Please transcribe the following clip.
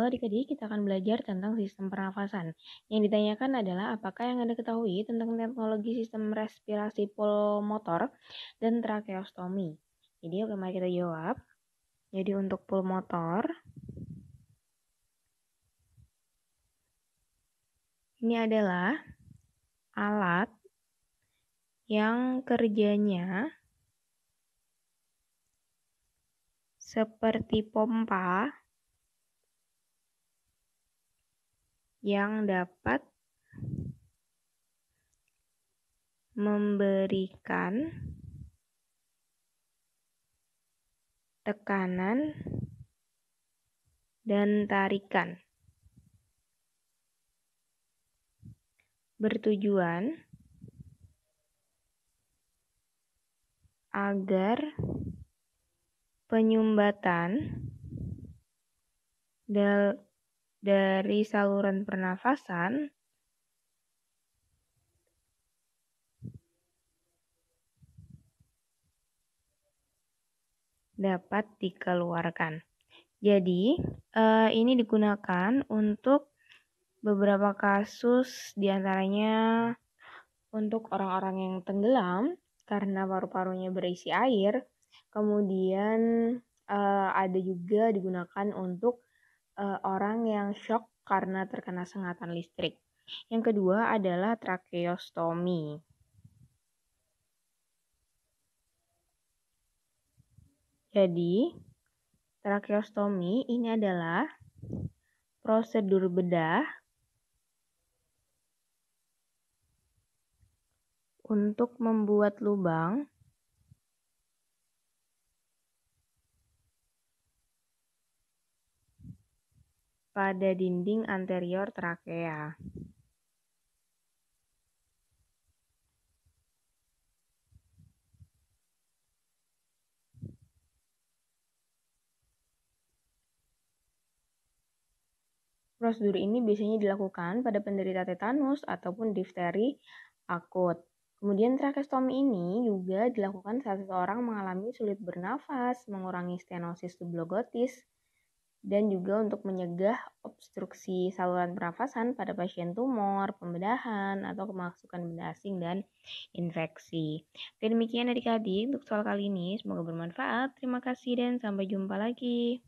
Halo, eh, adik-adik kita akan belajar tentang sistem pernafasan. Yang ditanyakan adalah apakah yang Anda ketahui tentang teknologi sistem respirasi pulmotor dan tracheostomi. Jadi oke mari kita jawab. Jadi untuk pulmotor ini adalah alat yang kerjanya seperti pompa yang dapat memberikan tekanan dan tarikan. Bertujuan agar penyumbatan dal dari saluran pernafasan dapat dikeluarkan. Jadi, eh, ini digunakan untuk beberapa kasus diantaranya untuk orang-orang yang tenggelam karena paru-parunya berisi air. Kemudian eh, ada juga digunakan untuk uh, orang yang shock karena terkena sengatan listrik. Yang kedua adalah tracheostomi. Jadi, tracheostomi ini adalah prosedur bedah untuk membuat lubang pada dinding anterior trakea. Prosedur ini biasanya dilakukan pada penderita tetanus ataupun difteri akut. Kemudian trakestomi ini juga dilakukan saat seseorang mengalami sulit bernafas, mengurangi stenosis subglotis, dan juga untuk menyegah obstruksi saluran pernafasan pada pasien tumor, pembedahan, atau kemasukan benda asing dan infeksi. Oke, demikian dari adik untuk soal kali ini. Semoga bermanfaat. Terima kasih dan sampai jumpa lagi.